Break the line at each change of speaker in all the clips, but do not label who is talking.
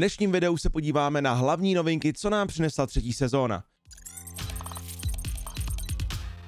dnešním videu se podíváme na hlavní novinky, co nám přinesla třetí sezóna.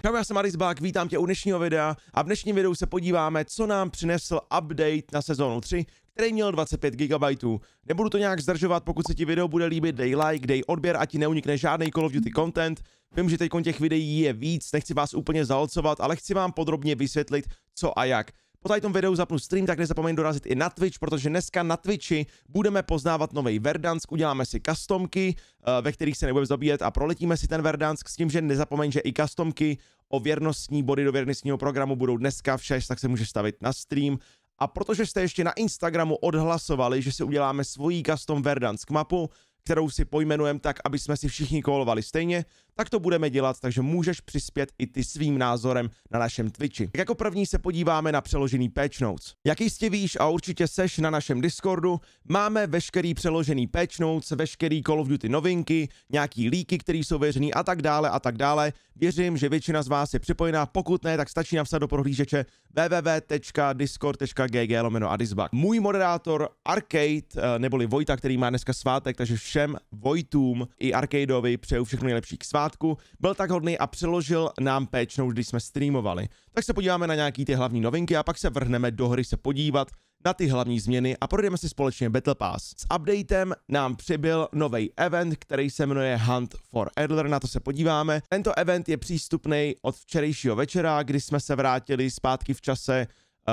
Čau, já jsem Aris Bák, vítám tě u dnešního videa a v dnešním videu se podíváme, co nám přinesl update na sezónu 3, který měl 25 GB. Nebudu to nějak zdržovat, pokud se ti video bude líbit, dej like, dej odběr a ti neunikne žádný Call of Duty content. Vím, že teď těch videí je víc, nechci vás úplně zahlcovat, ale chci vám podrobně vysvětlit, co a jak. Po tady tom videu zapnu stream, tak nezapomeň dorazit i na Twitch, protože dneska na Twitchi budeme poznávat nový Verdansk, uděláme si customky, eh, ve kterých se nebudeme zabíjet a proletíme si ten Verdansk s tím, že nezapomeň, že i customky o věrnostní body do věrnostního programu budou dneska v 6, tak se může stavit na stream. A protože jste ještě na Instagramu odhlasovali, že si uděláme svoji custom Verdansk mapu, kterou si pojmenujeme tak, aby jsme si všichni kolovali stejně, tak to budeme dělat, takže můžeš přispět i ty svým názorem na našem Twitchi. Tak jako první se podíváme na přeložený patch notes. Jak jistě víš a určitě seš na našem Discordu, máme veškerý přeložený patch notes, veškerý Call of Duty novinky, nějaký líky, které jsou věřený a tak dále a tak dále. Věřím, že většina z vás je připojená, pokud ne, tak stačí napsat do prohlížeče www.discord.gg lomeno adisbak. Můj moderátor Arcade, eh, neboli Vojta, který má dneska svátek, takže všem Vojtům i Arcadeovi přeju všechno nejlepší k svátku pořádku, byl tak hodný a přeložil nám notes, když jsme streamovali. Tak se podíváme na nějaký ty hlavní novinky a pak se vrhneme do hry se podívat na ty hlavní změny a projdeme si společně Battle Pass. S updatem nám přibyl nový event, který se jmenuje Hunt for Adler, na to se podíváme. Tento event je přístupný od včerejšího večera, kdy jsme se vrátili zpátky v čase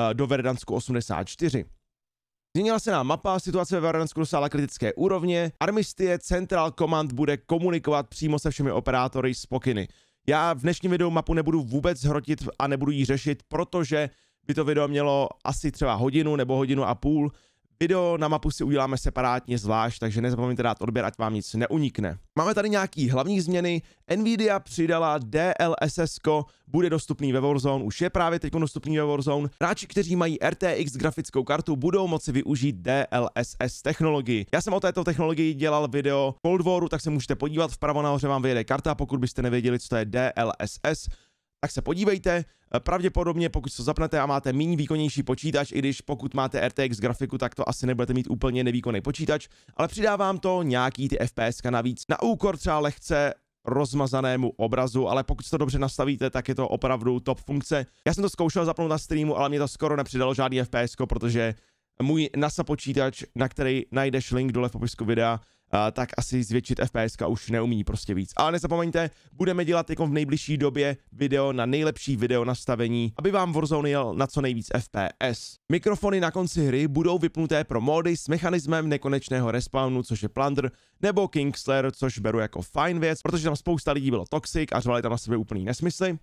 eh, do Verdansku 84. Změnila se nám mapa, situace ve Vardensku dosáhla kritické úrovně, armistie Central Command bude komunikovat přímo se všemi operátory z pokyny. Já v dnešním videu mapu nebudu vůbec hrotit a nebudu ji řešit, protože by to video mělo asi třeba hodinu nebo hodinu a půl, Video na mapu si uděláme separátně zvlášť, takže nezapomeňte dát odběr, ať vám nic neunikne. Máme tady nějaký hlavní změny. Nvidia přidala DLSS, bude dostupný ve Warzone, už je právě teď dostupný ve Warzone. Hráči, kteří mají RTX grafickou kartu, budou moci využít DLSS technologii. Já jsem o této technologii dělal video Cold Waru, tak se můžete podívat, vpravo nahoře vám vyjede karta, pokud byste nevěděli, co to je DLSS tak se podívejte. Eh, pravděpodobně, pokud to zapnete a máte méně výkonnější počítač, i když pokud máte RTX grafiku, tak to asi nebudete mít úplně nevýkonný počítač, ale přidávám to nějaký ty FPS navíc na úkor třeba lehce rozmazanému obrazu, ale pokud to dobře nastavíte, tak je to opravdu top funkce. Já jsem to zkoušel zapnout na streamu, ale mě to skoro nepřidalo žádný FPS, protože můj NASA počítač, na který najdeš link dole v popisku videa, Eh, tak asi zvětšit FPS už neumí prostě víc. Ale nezapomeňte, budeme dělat jako v nejbližší době video na nejlepší video nastavení, aby vám Warzone jel na co nejvíc FPS. Mikrofony na konci hry budou vypnuté pro mody s mechanismem nekonečného respawnu, což je Plunder, nebo Kingsler, což beru jako fajn věc, protože tam spousta lidí bylo toxic a řvali tam na sebe úplný nesmysly.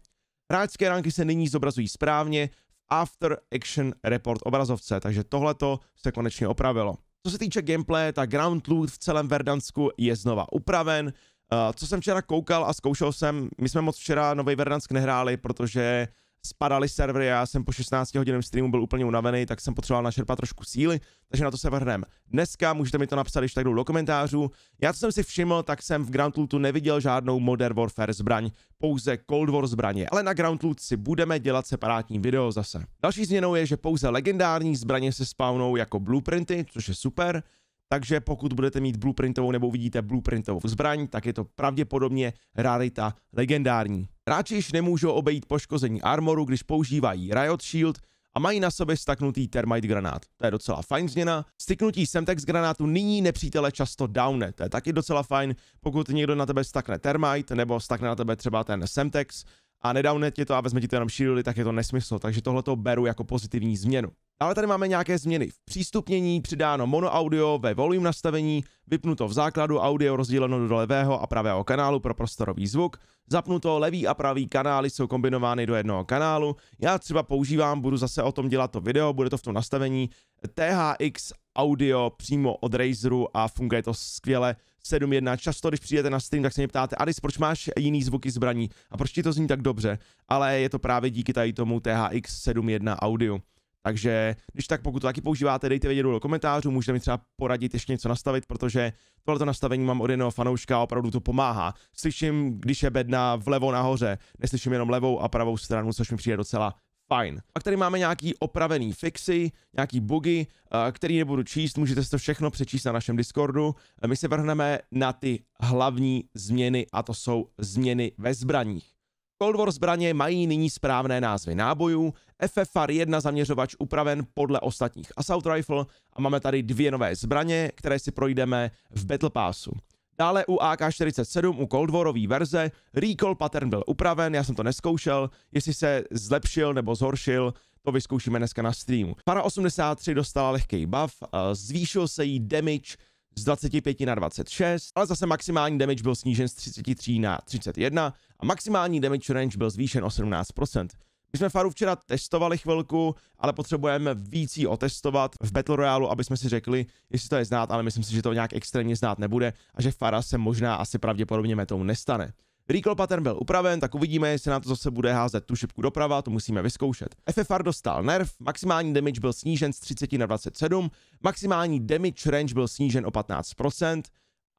Hráčské ranky se nyní zobrazují správně, After Action Report obrazovce, takže tohleto se konečně opravilo. Co se týče gameplay, tak ground loot v celém Verdansku je znova upraven. Uh, co jsem včera koukal a zkoušel jsem, my jsme moc včera Nový Verdansk nehráli, protože uh, spadaly servery, já jsem po 16 hodinem streamu byl úplně unavený, tak jsem potřeboval našerpat trošku síly, takže na to se vrhneme. Dneska můžete mi to napsat, když tak jdou do komentářů. Já co jsem si všiml, tak jsem v Ground Lootu neviděl žádnou Modern Warfare zbraň, pouze Cold War zbraně, ale na Ground Loot si budeme dělat separátní video zase. Další změnou je, že pouze legendární zbraně se spawnou jako blueprinty, což je super, takže pokud budete mít blueprintovou nebo uvidíte blueprintovou zbraň, tak je to pravděpodobně rarita legendární. Hráči již nemůžou obejít poškození armoru, když používají Riot Shield, a mají na sobě staknutý termite granát. To je docela fajn změna. Stiknutí Semtex granátu nyní nepřítele často downe, to je taky docela fajn, pokud někdo na tebe stakne termite, nebo stakne na tebe třeba ten Semtex, a nedowne tě to a vezme ti to jenom shieldy, tak je to nesmysl, takže tohle to beru jako pozitivní změnu. Ale tady máme nějaké změny. V přístupnění přidáno monoaudio ve volume nastavení, vypnuto v základu audio rozděleno do levého a pravého kanálu pro prostorový zvuk, zapnuto levý a pravý kanály jsou kombinovány do jednoho kanálu. Já třeba používám, budu zase o tom dělat to video, bude to v tom nastavení THX audio přímo od Razeru a funguje to skvěle. 7.1. Často, když přijdete na stream, tak se mě ptáte, Adis, proč máš jiný zvuky zbraní a proč ti to zní tak dobře, ale je to právě díky tady tomu THX 7.1 audio. Takže když tak, pokud to taky používáte, dejte vědět do komentářů, můžete mi třeba poradit ještě něco nastavit, protože tohleto nastavení mám od jednoho fanouška a opravdu to pomáhá. Slyším, když je bedna vlevo nahoře, neslyším jenom levou a pravou stranu, což mi přijde docela fajn. Pak tady máme nějaký opravený fixy, nějaký bugy, eh, který nebudu číst, můžete si to všechno přečíst na našem Discordu. Eh, my se vrhneme na ty hlavní změny a to jsou změny ve zbraních. Cold War zbraně mají nyní správné názvy nábojů, FFR 1 zaměřovač upraven podle ostatních Assault Rifle a máme tady dvě nové zbraně, které si projdeme v Battle Passu. Dále u AK-47, u Cold Warový verze, recall pattern byl upraven, já jsem to neskoušel, jestli se zlepšil nebo zhoršil, to vyzkoušíme dneska na streamu. Para 83 dostala lehký buff, eh, zvýšil se jí damage z 25 na 26, ale zase maximální damage byl snížen z 33 na 31 a maximální damage range byl zvýšen o 17%. My jsme Faru včera testovali chvilku, ale potřebujeme víc ji otestovat v Battle Royale, aby jsme si řekli, jestli to je znát, ale myslím si, že to nějak extrémně znát nebude a že Fara se možná asi pravděpodobně metou nestane. Recall pattern byl upraven, tak uvidíme, jestli nám to zase bude házet tu šipku doprava, to musíme vyzkoušet. FFR dostal nerv, maximální damage byl snížen z 30 na 27, maximální damage range byl snížen o 15%,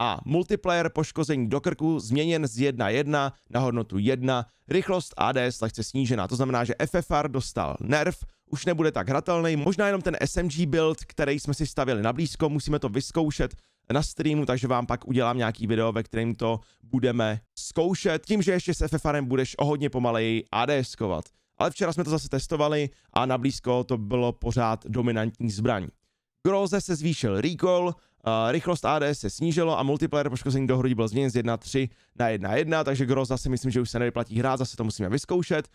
a multiplayer poškození do krku změněn z 1.1 na hodnotu 1, rychlost ADS lehce snížená, to znamená, že FFR dostal nerv, už nebude tak hratelný, možná jenom ten SMG build, který jsme si stavili na blízko, musíme to vyzkoušet, na streamu, takže vám pak udělám nějaký video, ve kterém to budeme zkoušet. Tím, že ještě s FFRem budeš o hodně pomaleji ADSkovat. Ale včera jsme to zase testovali a na blízko to bylo pořád dominantní zbraň. Groze se zvýšil recall, eh, rychlost ADS se snížilo a multiplayer poškození hrudi byl změněn z 1.3 na 1.1, takže Groza si myslím, že už se nevyplatí hrát, zase to musíme vyzkoušet.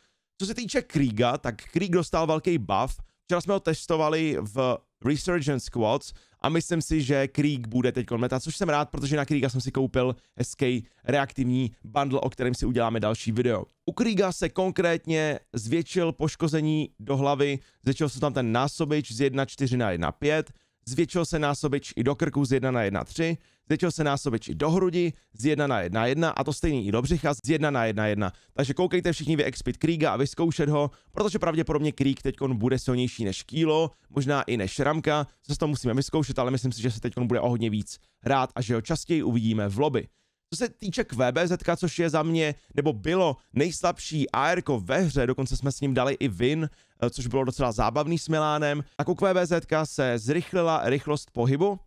Co se týče Kriega, tak Krieg dostal velký buff. Včera jsme ho testovali v Resurgence Squads, a myslím si, že Krieg bude teď meta, což jsem rád, protože na Kriega jsem si koupil hezký reaktivní bundle, o kterém si uděláme další video. U Kriega se konkrétně zvětšil poškození do hlavy, zvětšil se tam ten násobič z 1.4 na 1.5, zvětšil se násobič i do krku z 1 na 1.3, Teď se násobečí do hrudi z 1 na 1 1 a to stejný i do břicha z 1 na 1 1. Takže koukejte všichni expit Kriega a vyzkoušet ho, protože pravděpodobně Krieg teď bude silnější než Kilo, možná i než Ramka. Zase to musíme vyzkoušet, ale myslím si, že se teď bude o hodně víc rád a že ho častěji uvidíme v lobby. Co se týče VBZ, což je za mě, nebo bylo nejslabší AR ve hře, dokonce jsme s ním dali i win, eh, což bylo docela zábavný s Milánem, tak u QBZ se zrychlila rychlost pohybu,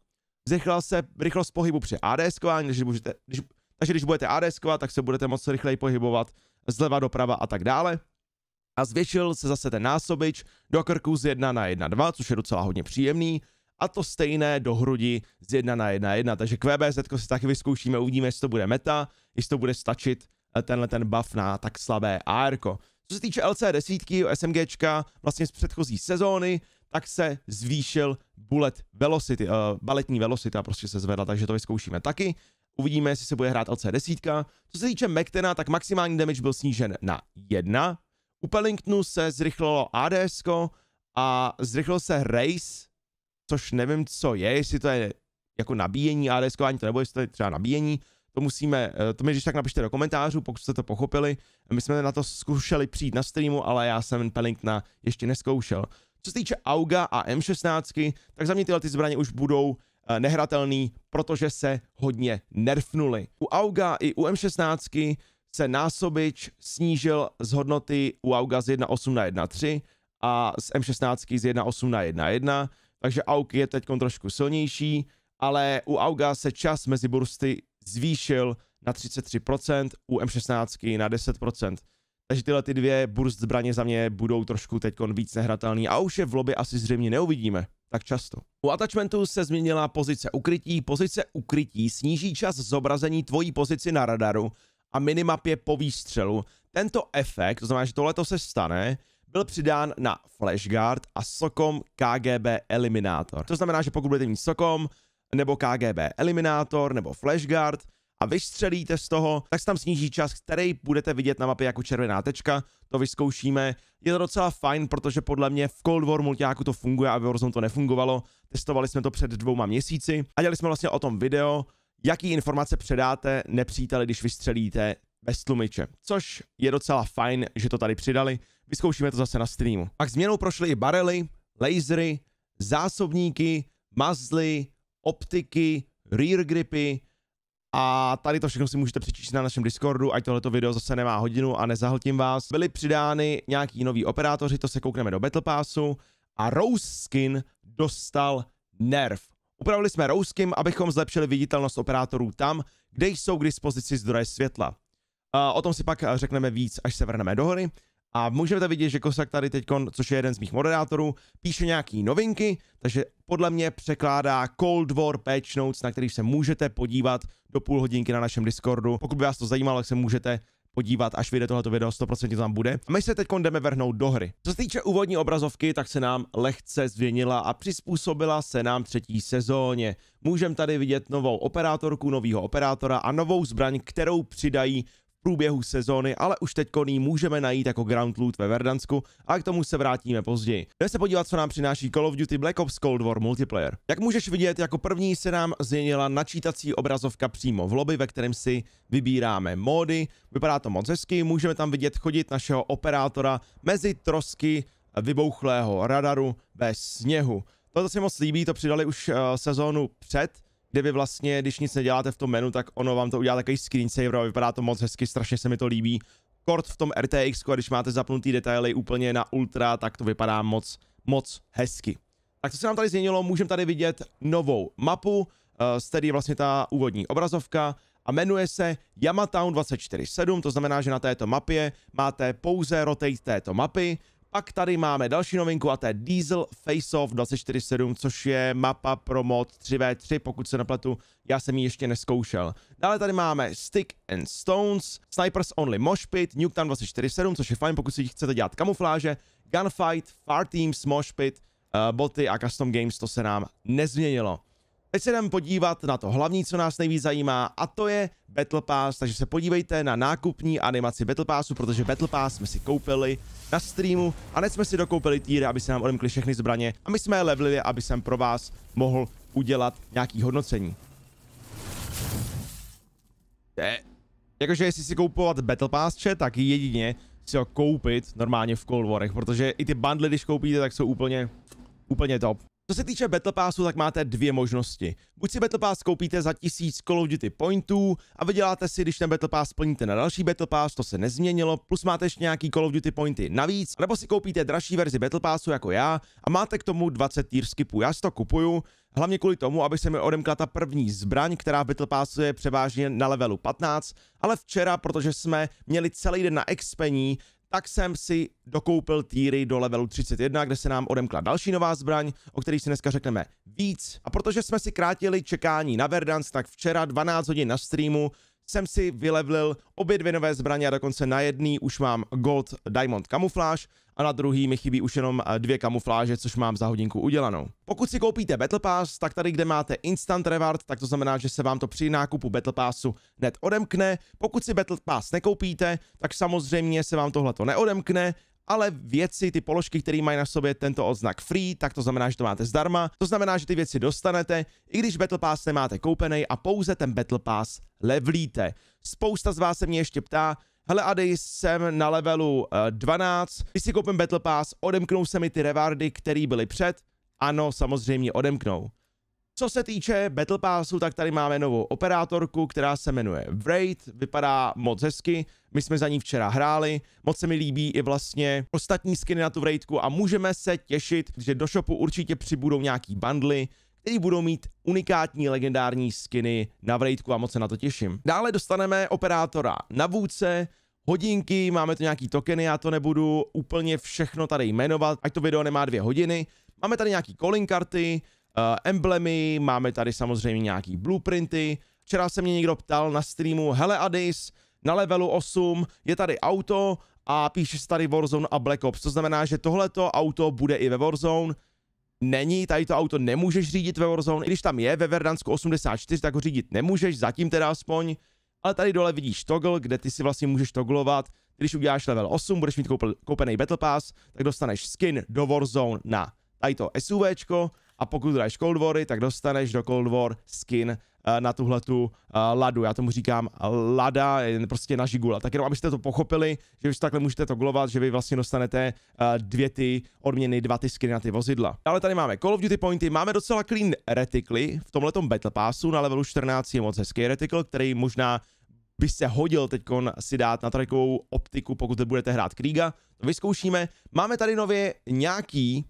Zrychlila se rychlost pohybu při ADS kování, když můžete, když, takže když budete ADS kovat, tak se budete moc rychleji pohybovat zleva doprava a tak dále. A zvětšil se zase ten násobič do krku z 1 na 1, 2, což je docela hodně příjemný. A to stejné do hrudi z 1 na 1, 1. Takže QBZ si taky vyzkoušíme, uvidíme, jestli to bude meta, jestli to bude stačit eh, tenhle ten buff na tak slabé AR. -ko. Co se týče LC desítky, SMGčka, vlastně z předchozí sezóny, tak se zvýšil bullet velocity, uh, baletní velocity a prostě se zvedla, takže to vyzkoušíme taky. Uvidíme, jestli se bude hrát LC10. Co se týče Mektena, tak maximální damage byl snížen na 1. U Pellingtonu se zrychlilo ADS a zrychlil se Race, což nevím, co je, jestli to je jako nabíjení ADS, ani to nebo jestli to je třeba nabíjení. To musíme, eh, to mi když tak napište do komentářů, pokud jste to pochopili. My jsme na to zkoušeli přijít na streamu, ale já jsem Pellingtona ještě neskoušel. Co se týče AUGA a M16, tak za mě tyhle ty zbraně už budou eh, nehratelný, protože se hodně nerfnuli. U AUGA i u M16 se násobič snížil z hodnoty u AUGA z 1.8 na 1.3 a z M16 z 1.8 na 1.1, takže AUG je teď trošku silnější, ale u AUGA se čas mezi bursty zvýšil na 33%, u M16 na 10%. Takže tyhle ty dvě burst zbraně za mě budou trošku teď víc nehratelný a už je v lobby asi zřejmě neuvidíme tak často. U attachmentu se změnila pozice ukrytí. Pozice ukrytí sníží čas zobrazení tvojí pozici na radaru a minimapě po výstřelu. Tento efekt, to znamená, že tohleto se stane, byl přidán na Flashguard a Sokom KGB Eliminátor. To znamená, že pokud budete mít Sokom, nebo KGB Eliminátor, nebo Flashguard, a vystřelíte z toho, tak se tam sníží čas, který budete vidět na mapě jako červená tečka. To vyzkoušíme. Je to docela fajn, protože podle mě v Cold War multiáku to funguje a v Warzone to nefungovalo. Testovali jsme to před dvouma měsíci a dělali jsme vlastně o tom video, jaký informace předáte nepříteli, když vystřelíte bez tlumiče. Což je docela fajn, že to tady přidali. Vyzkoušíme to zase na streamu. Pak změnou prošly i barely, lasery, zásobníky, mazly, optiky, rear gripy, a tady to všechno si můžete přečíst na našem Discordu, ať tohleto video zase nemá hodinu a nezahltím vás. Byly přidány nějaký noví operátoři, to se koukneme do Battle Passu. A Rose Skin dostal nerv. Upravili jsme Rose Skin, abychom zlepšili viditelnost operátorů tam, kde jsou k dispozici zdroje světla. O tom si pak řekneme víc, až se vrhneme do hory. A můžeme tady vidět, že Kosak tady teď, což je jeden z mých moderátorů, píše nějaký novinky, takže podle mě překládá Cold War Patch Notes, na který se můžete podívat do půl hodinky na našem Discordu. Pokud by vás to zajímalo, tak se můžete podívat, až vyjde tohleto video, 100% to tam bude. A my se teď jdeme vrhnout do hry. Co se týče úvodní obrazovky, tak se nám lehce změnila a přizpůsobila se nám třetí sezóně. Můžeme tady vidět novou operátorku, novýho operátora a novou zbraň, kterou přidají průběhu sezóny, ale už teď koní můžeme najít jako Ground Loot ve Verdansku a k tomu se vrátíme později. Jde se podívat, co nám přináší Call of Duty Black Ops Cold War Multiplayer. Jak můžeš vidět, jako první se nám změnila načítací obrazovka přímo v lobby, ve kterém si vybíráme módy. Vypadá to moc hezky, můžeme tam vidět chodit našeho operátora mezi trosky vybouchlého radaru ve sněhu. Toto se moc líbí, to přidali už eh, sezónu před, kde vy vlastně, když nic neděláte v tom menu, tak ono vám to udělá takový screensaver a vypadá to moc hezky, strašně se mi to líbí. Kort v tom RTX, a když máte zapnutý detaily úplně na ultra, tak to vypadá moc, moc hezky. Tak co se nám tady změnilo, můžeme tady vidět novou mapu, eh, z je vlastně ta úvodní obrazovka a jmenuje se Yamatown 24.7, to znamená, že na této mapě máte pouze rotate této mapy, a tady máme další novinku a to je Diesel Face Off 247, což je mapa pro mod 3v3, pokud se napletu, já jsem ji ještě neskoušel. Dále tady máme Stick and Stones, Snipers Only Moshpit, Nuketown 247, což je fajn, pokud si chcete dělat kamufláže, Gunfight, Far Teams, Moshpit, uh, eh, boty a Custom Games, to se nám nezměnilo. Teď se jdeme podívat na to hlavní, co nás nejvíc zajímá, a to je Battle Pass, takže se podívejte na nákupní animaci Battle Passu, protože Battle Pass jsme si koupili na streamu a hned jsme si dokoupili týry, aby se nám odemkly všechny zbraně a my jsme je levelili, aby jsem pro vás mohl udělat nějaký hodnocení. Je, jakože jestli si koupovat Battle Pass, če, tak jedině si ho koupit normálně v Cold Warech, protože i ty bundly, když koupíte, tak jsou úplně, úplně top. Co se týče Battle Passu, tak máte dvě možnosti. Buď si Battle Pass koupíte za 1000 Call of Duty pointů a vyděláte si, když ten Battle Pass splníte na další Battle Pass, to se nezměnilo, plus máte ještě nějaký Call of Duty pointy navíc, nebo si koupíte dražší verzi Battle Passu jako já a máte k tomu 20 tier skipů. Já si to kupuju, Hlavně kvůli tomu, aby se mi odemkla ta první zbraň, která v Battle Passu je převážně na levelu 15, ale včera, protože jsme měli celý den na expení, tak jsem si dokoupil týry do levelu 31, kde se nám odemkla další nová zbraň, o které si dneska řekneme víc. A protože jsme si krátili čekání na Verdance, tak včera 12 hodin na streamu jsem si vylevlil obě dvě nové zbraně a dokonce na jedný už mám Gold Diamond Camouflage a na druhý mi chybí už jenom eh, dvě kamufláže, což mám za hodinku udělanou. Pokud si koupíte Battle Pass, tak tady, kde máte Instant Reward, tak to znamená, že se vám to při nákupu Battle Passu hned odemkne. Pokud si Battle Pass nekoupíte, tak samozřejmě se vám tohle to neodemkne, ale věci, ty položky, které mají na sobě tento odznak free, tak to znamená, že to máte zdarma. To znamená, že ty věci dostanete, i když Battle Pass nemáte koupený a pouze ten Battle Pass levlíte. Spousta z vás se mě ještě ptá, hele Ady, jsem na levelu 12, eh, když si koupím Battle Pass, odemknou se mi ty rewardy, které byly před, ano, samozřejmě odemknou. Co se týče Battle Passu, tak tady máme novou operátorku, která se jmenuje Wraith, vypadá moc hezky, my jsme za ní včera hráli, moc se mi líbí i vlastně ostatní skiny na tu Wraithku a můžeme se těšit, že do shopu určitě přibudou nějaký bundly, který budou mít unikátní legendární skiny na vrejtku a moc se na to těším. Dále dostaneme operátora na vůdce, hodinky, máme tu nějaký tokeny, já to nebudu úplně všechno tady jmenovat, ať to video nemá dvě hodiny. Máme tady nějaký calling karty, uh, emblemy, máme tady samozřejmě nějaký blueprinty. Včera se mě někdo ptal na streamu, hele Adis, na levelu 8 je tady auto a píše se tady Warzone a Black Ops, to znamená, že tohleto auto bude i ve Warzone, není, tady to auto nemůžeš řídit ve Warzone, i když tam je ve Verdansku 84, tak ho řídit nemůžeš, zatím teda aspoň, ale tady dole vidíš toggle, kde ty si vlastně můžeš toglovat, když uděláš level 8, budeš mít koupený Battle Pass, tak dostaneš skin do Warzone na tady to SUVčko, a pokud hraješ Cold Wary, tak dostaneš do Cold War skin eh, na tuhle tu eh, ladu. Já tomu říkám eh, lada, prostě na žigula. Tak jenom abyste to pochopili, že už takhle můžete to glovat, že vy vlastně dostanete dvě ty odměny, dva ty skiny na ty vozidla. Dále tady máme Call of Duty Pointy, máme docela clean retikly v tomhletom Battle Passu, na levelu 14 je moc hezký retikl, který možná by se hodil teď si dát na takovou optiku, pokud budete hrát Kriga. To vyzkoušíme. Máme tady nově nějaký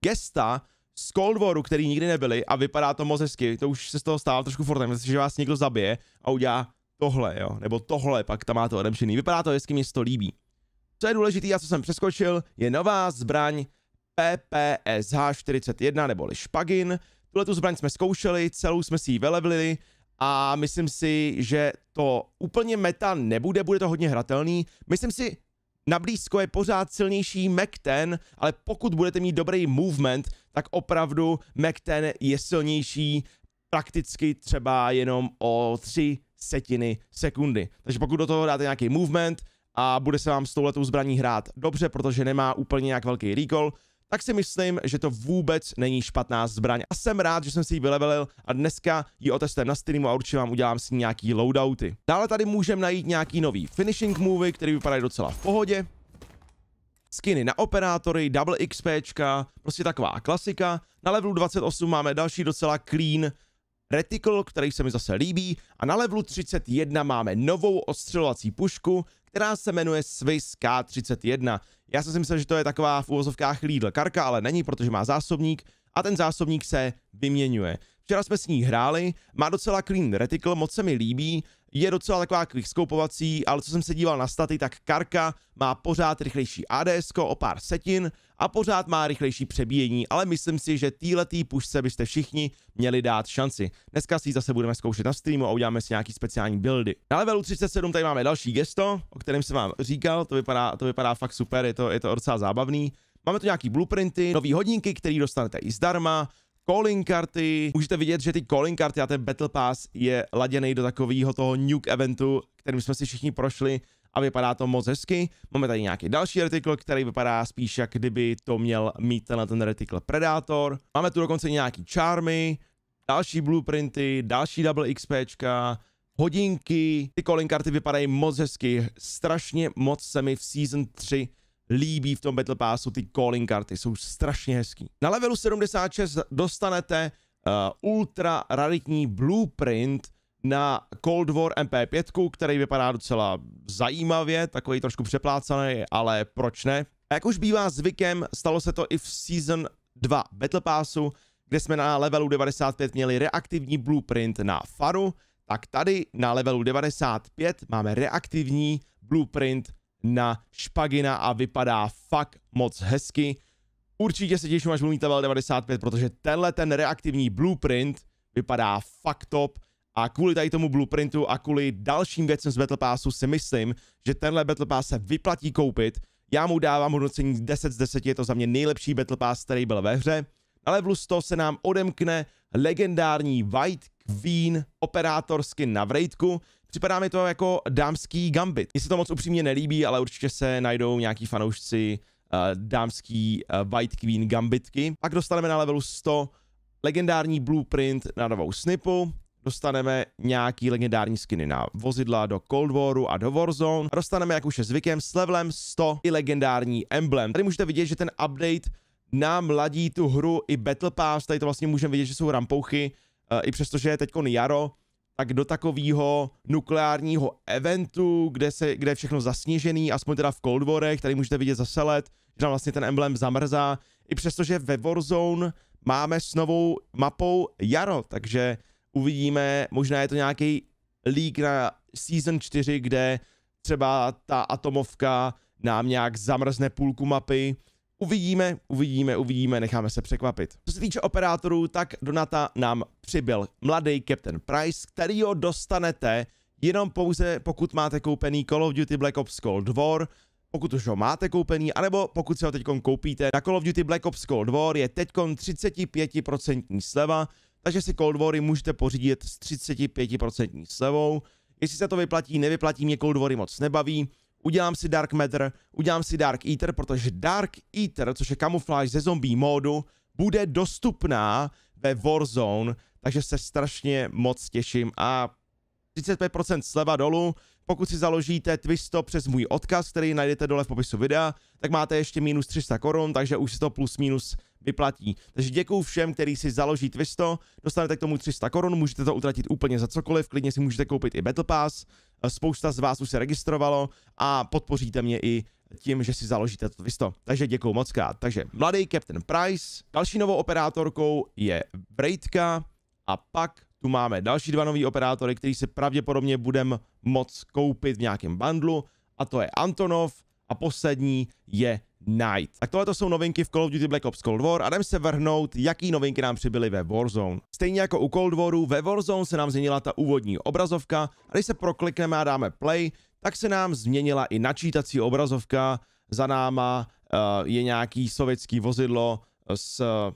gesta, z Cold Waru, který nikdy nebyli a vypadá to moc hezky, to už se z toho stává trošku Fortnite, myslím, že vás někdo zabije a udělá tohle, jo, nebo tohle, pak tam má to odemčený. Vypadá to hezky, mě to líbí. Co je důležité a co jsem přeskočil, je nová zbraň PPSH 41 neboli Špagin. Tuhle tu zbraň jsme zkoušeli, celou jsme si ji velevili a myslím si, že to úplně meta nebude, bude to hodně hratelný. Myslím si, na blízko je pořád silnější Mac 10, ale pokud budete mít dobrý movement, tak opravdu ten je silnější prakticky třeba jenom o tři setiny sekundy. Takže pokud do toho dáte nějaký movement a bude se vám s touhletou zbraní hrát dobře, protože nemá úplně nějak velký recall, tak si myslím, že to vůbec není špatná zbraň. A jsem rád, že jsem si ji vylevelil a dneska ji otestujem na streamu a určitě vám udělám si nějaký loadouty. Dále tady můžeme najít nějaký nový finishing movie, který vypadá docela v pohodě skiny na operátory, double XP, prostě taková klasika. Na levelu 28 máme další docela clean reticle, který se mi zase líbí. A na levelu 31 máme novou ostřelovací pušku, která se jmenuje Swiss K31. Já jsem si myslel, že to je taková v úvozovkách Lidl karka, ale není, protože má zásobník a ten zásobník se vyměňuje. Včera jsme s ní hráli, má docela clean reticle, moc se mi líbí, je docela taková quickskoupovací, ale co jsem se díval na staty, tak Karka má pořád rychlejší ADS o pár setin a pořád má rychlejší přebíjení, ale myslím si, že týletý pušce byste všichni měli dát šanci. Dneska si ji zase budeme zkoušet na streamu a uděláme si nějaký speciální buildy. Na levelu 37 tady máme další gesto, o kterém jsem vám říkal, to vypadá, to vypadá fakt super, je to, je to docela zábavný. Máme tu nějaký blueprinty, nový hodinky, které dostanete i zdarma, calling karty. Můžete vidět, že ty calling karty a ten Battle Pass je laděný do takového toho nuke eventu, kterým jsme si všichni prošli a vypadá to moc hezky. Máme tady nějaký další retikl, který vypadá spíš, jak kdyby to měl mít tenhle ten retikl Predator. Máme tu dokonce nějaký charmy, další blueprinty, další double XPčka, hodinky. Ty calling karty vypadají moc hezky, strašně moc se mi v Season 3 líbí v tom Battle Passu, ty calling karty, jsou strašně hezký. Na levelu 76 dostanete uh, ultra raritní blueprint na Cold War MP5, který vypadá docela zajímavě, takový trošku přeplácaný, ale proč ne? A jak už bývá zvykem, stalo se to i v Season 2 Battle Passu, kde jsme na levelu 95 měli reaktivní blueprint na Faru, tak tady na levelu 95 máme reaktivní blueprint na špagina a vypadá fakt moc hezky. Určitě se těším, až budu mít level 95, protože tenhle ten reaktivní blueprint vypadá fakt top a kvůli tady tomu blueprintu a kvůli dalším věcem z Battle Passu si myslím, že tenhle Battle Pass se vyplatí koupit. Já mu dávám hodnocení 10 z 10, je to za mě nejlepší Battle Pass, který byl ve hře. Na levelu 100 se nám odemkne legendární White Queen operátor skin na Vrejtku, Připadá mi to jako dámský gambit. Mně se to moc upřímně nelíbí, ale určitě se najdou nějaký fanoušci uh, dámský uh, White Queen gambitky. Pak dostaneme na levelu 100 legendární blueprint na novou snipu, dostaneme nějaký legendární skiny na vozidla do Cold Waru a do Warzone. A dostaneme, jak už je zvykem, s levelem 100 i legendární emblem. Tady můžete vidět, že ten update nám ladí tu hru i Battle Pass, tady to vlastně můžeme vidět, že jsou rampouchy, eh, i přestože je teď jaro, tak do takového nukleárního eventu, kde, se, kde je všechno zasněžený, aspoň teda v Cold Warech, tady můžete vidět zase let, že tam vlastně ten emblem zamrzá, i přestože ve Warzone máme s novou mapou jaro, takže uvidíme, možná je to nějaký leak na Season 4, kde třeba ta atomovka nám nějak zamrzne půlku mapy, Uvidíme, uvidíme, uvidíme, necháme se překvapit. Co se týče operátorů, tak Donata nám přibyl mladý Captain Price, který ho dostanete jenom pouze pokud máte koupený Call of Duty Black Ops Cold War, pokud už ho máte koupený, anebo pokud se ho teď koupíte. Na Call of Duty Black Ops Cold War je teď 35% sleva, takže si Cold Wary můžete pořídit s 35% slevou. Jestli se to vyplatí, nevyplatí, mě Cold Wary moc nebaví, udělám si Dark Matter, udělám si Dark Eater, protože Dark Eater, což je kamufláž ze zombie módu, bude dostupná ve Warzone, takže se strašně moc těším a 35% sleva dolů, pokud si založíte Twisto přes můj odkaz, který najdete dole v popisu videa, tak máte ještě minus 300 korun, takže už si to plus minus vyplatí. Takže děkuji všem, kteří si založí Twisto, dostanete k tomu 300 korun, můžete to utratit úplně za cokoliv, klidně si můžete koupit i Battle Pass, Eh, spousta z vás už se registrovalo a podpoříte mě i tím, že si založíte to visto. Takže děkuju moc krát. Takže mladý Captain Price, další novou operátorkou je Vrejtka a pak tu máme další dva nový operátory, který si pravděpodobně budeme moc koupit v nějakém bandlu a to je Antonov a poslední je Night. Tak tohle to jsou novinky v Call of Duty Black Ops Cold War a jdem se vrhnout, jaký novinky nám přibyly ve Warzone. Stejně jako u Cold Waru, ve Warzone se nám změnila ta úvodní obrazovka a když se proklikneme a dáme play, tak se nám změnila i načítací obrazovka, za náma uh, je nějaký sovětský vozidlo eh, s uh,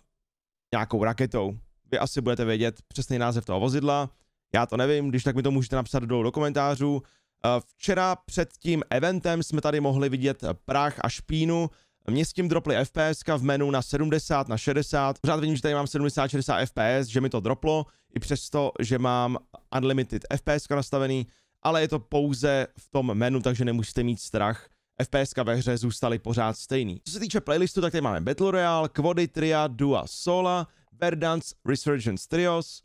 nějakou raketou. Vy asi budete vědět přesný název toho vozidla, já to nevím, když tak mi to můžete napsat dolů do komentářů. Eh, včera před tím eventem jsme tady mohli vidět prach a špínu, mě s tím droply FPS v menu na 70 na 60. Pořád vidím, že tady mám 70 60 FPS, že mi to droplo, i přesto, že mám unlimited FPS nastavený, ale je to pouze v tom menu, takže nemusíte mít strach. FPS ve hře zůstaly pořád stejný. Co se týče playlistu, tak tady máme Battle Royale, Quody, Tria, Dua, Sola, Verdance, Resurgence Trios,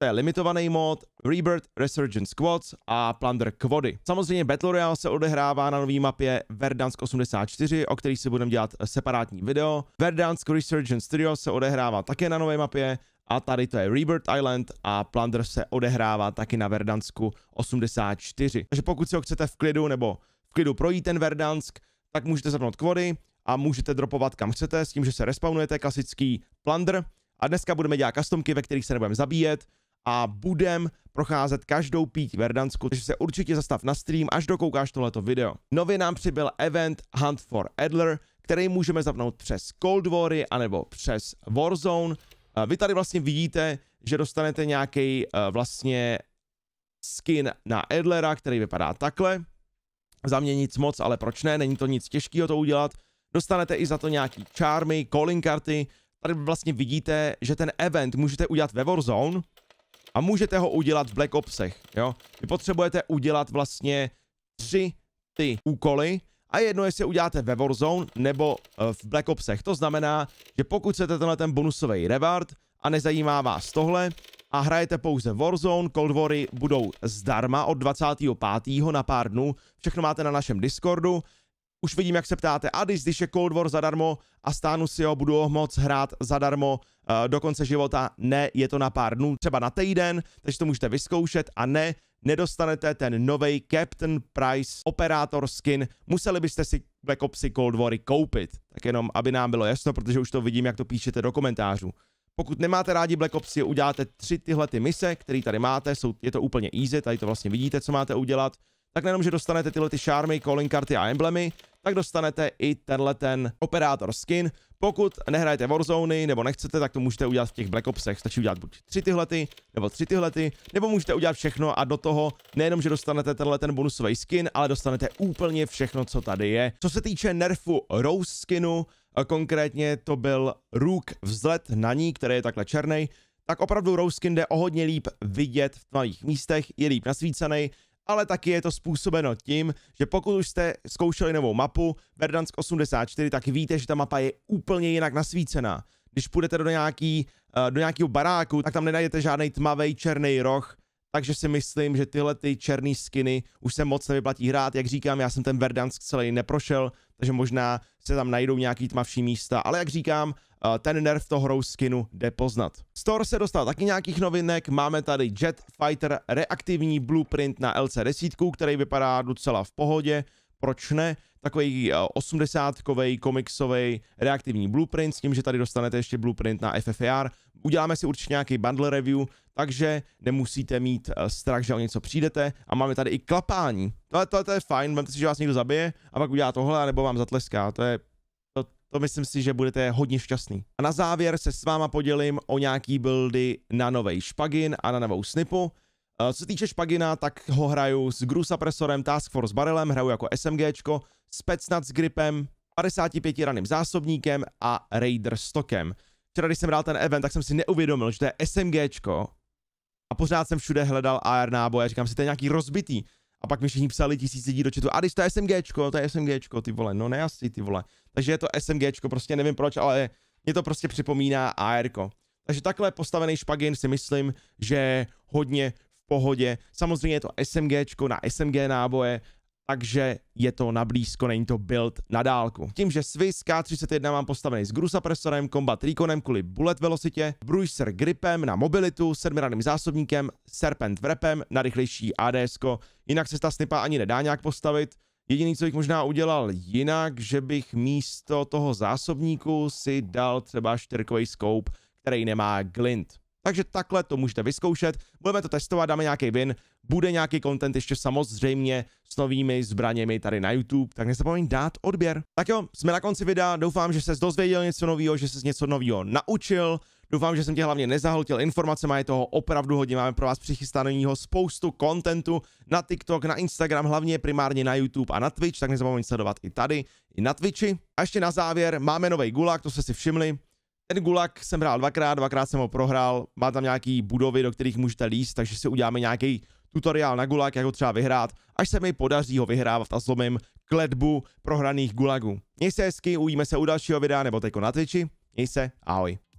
to je limitovaný mod, Rebirth Resurgence Squads a Plunder Quody. Samozřejmě Battle Royale se odehrává na nové mapě Verdansk 84, o který si budeme dělat separátní video. Verdansk Resurgence Studio se odehrává také na nové mapě, a tady to je Rebirth Island a Plunder se odehrává taky na Verdansku 84. Takže pokud si ho chcete v klidu nebo v klidu projít ten Verdansk, tak můžete zapnout kvody a můžete dropovat kam chcete s tím, že se respawnujete klasický Plunder. A dneska budeme dělat customky, ve kterých se nebudeme zabíjet, a budem procházet každou pítí Verdansku, takže se určitě zastav na stream, až dokoukáš tohleto video. Nově nám přibyl event Hunt for Adler, který můžeme zapnout přes Cold Wary anebo přes Warzone. Eh, vy tady vlastně vidíte, že dostanete nějaký eh, vlastně skin na Adlera, který vypadá takhle. Za mě nic moc, ale proč ne, není to nic těžkého to udělat. Dostanete i za to nějaký charmy, calling karty. Tady vlastně vidíte, že ten event můžete udělat ve Warzone, a můžete ho udělat v Black Opsech, jo? Vy potřebujete udělat vlastně tři ty úkoly a jedno, jestli uděláte ve Warzone nebo eh, v Black Opsech. To znamená, že pokud chcete tenhle ten bonusový reward a nezajímá vás tohle, a hrajete pouze Warzone, Cold Wary budou zdarma od 25. na pár dnů, všechno máte na našem Discordu už vidím, jak se ptáte, a když, když je Cold War zadarmo a stánu si ho, budu ho moc hrát zadarmo uh, do konce života. Ne, je to na pár dnů, třeba na týden, takže to můžete vyzkoušet a ne, nedostanete ten nový Captain Price operátor skin, museli byste si Black Opsy Cold War koupit. Tak jenom, aby nám bylo jasno, protože už to vidím, jak to píšete do komentářů. Pokud nemáte rádi Black Ops, je uděláte tři tyhle ty mise, které tady máte, jsou, je to úplně easy, tady to vlastně vidíte, co máte udělat. Tak nejenom, že dostanete tyhle ty šármy, calling karty a emblemy, tak dostanete i tenhle ten operátor skin. Pokud nehrajete Warzony nebo nechcete, tak to můžete udělat v těch Black Opsech. Stačí udělat buď tři tyhlety, nebo tři tyhlety, nebo můžete udělat všechno a do toho nejenom, že dostanete tenhle ten bonusový skin, ale dostanete úplně všechno, co tady je. Co se týče nerfu Rose skinu, eh, konkrétně to byl Rook vzlet na ní, který je takhle černý, tak opravdu Rose skin jde o hodně líp vidět v tvých místech, je líp nasvícený, ale taky je to způsobeno tím, že pokud už jste zkoušeli novou mapu Verdansk 84, tak víte, že ta mapa je úplně jinak nasvícená. Když půjdete do, nějaký, eh, do nějakého baráku, tak tam nenajdete žádný tmavý černý roh, takže si myslím, že tyhle ty černé skiny už se moc nevyplatí hrát. Jak říkám, já jsem ten Verdansk celý neprošel, takže možná se tam najdou nějaký tmavší místa. Ale jak říkám, Eh, ten nerv toho hrou skinu jde poznat. Store se dostal taky nějakých novinek, máme tady Jet Fighter reaktivní blueprint na LC10, který vypadá docela v pohodě, proč ne? Takový 80-kovej eh, komiksový reaktivní blueprint s tím, že tady dostanete ještě blueprint na FFAR. Uděláme si určitě nějaký bundle review, takže nemusíte mít eh, strach, že o něco přijdete. A máme tady i klapání. Tohle, tohle to je fajn, vemte si, že vás někdo zabije a pak udělá tohle, nebo vám zatleská. To je to myslím si, že budete hodně šťastný. A na závěr se s váma podělím o nějaký buildy na nový špagin a na novou snipu. Eh, co se týče špagina, tak ho hraju s grusa presorem, Task Force Barrelem, hraju jako SMGčko, s Gripem, 55 raným zásobníkem a Raider Stokem. Včera, když jsem hrál ten event, tak jsem si neuvědomil, že to je SMGčko a pořád jsem všude hledal AR náboje, říkám si, to je nějaký rozbitý. A pak mi všichni psali tisíc lidí do četu, a když to je SMGčko, to je SMGčko, ty vole, no nejasný, ty vole takže je to SMGčko, prostě nevím proč, ale mě to prostě připomíná ARko. Takže takhle postavený špagin si myslím, že hodně v pohodě. Samozřejmě je to SMGčko na SMG náboje, takže je to na blízko, není to build na dálku. Tím, že Swiss K31 mám postavený s Grusapressorem, Combat Reconem kvůli bullet velocitě, Bruiser gripem na mobilitu, sedmiradným zásobníkem, Serpent vrepem na rychlejší ADS, -ko. jinak se ta snipa ani nedá nějak postavit, Jediný, co bych možná udělal jinak, že bych místo toho zásobníku si dal třeba čtyřkový scope, který nemá glint. Takže takhle to můžete vyzkoušet, budeme to testovat, dáme nějaký win, bude nějaký content ještě samozřejmě s novými zbraněmi tady na YouTube, tak nezapomeň dát odběr. Tak jo, jsme na konci videa, doufám, že se dozvěděl něco nového, že se něco nového naučil, Doufám, že jsem tě hlavně nezahltil informacemi, je toho opravdu hodně, máme pro vás přichystaného spoustu kontentu na TikTok, na Instagram, hlavně primárně na YouTube a na Twitch, tak nezapomeň sledovat i tady, i na Twitchi. A ještě na závěr, máme nový gulag, to jste si všimli. Ten gulag jsem hrál dvakrát, dvakrát jsem ho prohrál, má tam nějaký budovy, do kterých můžete líst, takže si uděláme nějaký tutoriál na gulag, jak ho třeba vyhrát, až se mi podaří ho vyhrávat a zlomím kletbu prohraných gulagů. Měj se hezky, ujíme se u dalšího videa nebo teko na Twitchi. Měj se, ahoj.